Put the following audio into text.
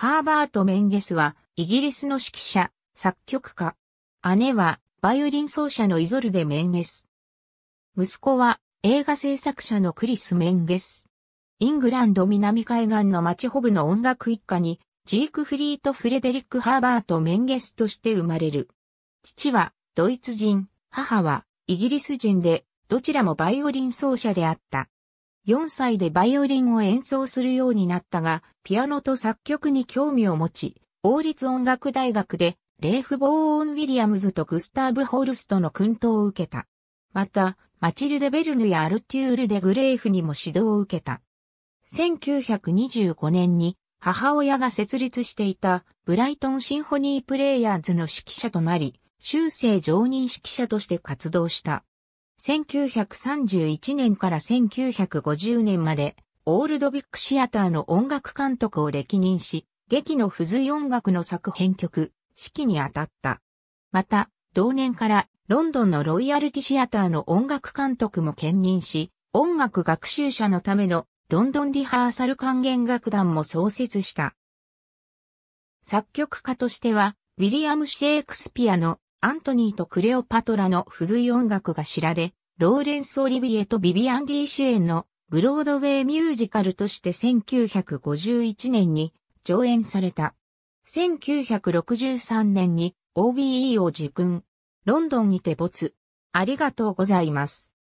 ハーバート・メンゲスは、イギリスの指揮者、作曲家。姉は、バイオリン奏者のイゾルデ・メンゲス。息子は、映画制作者のクリス・メンゲス。イングランド南海岸の町ホブの音楽一家に、ジークフリート・フレデリック・ハーバート・メンゲスとして生まれる。父は、ドイツ人、母は、イギリス人で、どちらもバイオリン奏者であった。4歳でバイオリンを演奏するようになったが、ピアノと作曲に興味を持ち、王立音楽大学で、レーフ・ボーオン・ウィリアムズとグスターブ・ホルストの訓導を受けた。また、マチルデ・ベルヌやアルテュール・デ・グレーフにも指導を受けた。1925年に母親が設立していたブライトンシンフォニープレイヤーズの指揮者となり、修正常任指揮者として活動した。1931年から1950年まで、オールドビックシアターの音楽監督を歴任し、劇の付随音楽の作編曲、指揮に当たった。また、同年からロンドンのロイヤルティシアターの音楽監督も兼任し、音楽学習者のためのロンドンリハーサル管弦楽団も創設した。作曲家としては、ウィリアム・シェイクスピアのアントニーとクレオパトラの付随音楽が知られ、ローレンス・オリビエとビビアン・リー主演のブロードウェイミュージカルとして1951年に上演された。1963年に OBE を受訓。ロンドンにて没。ありがとうございます。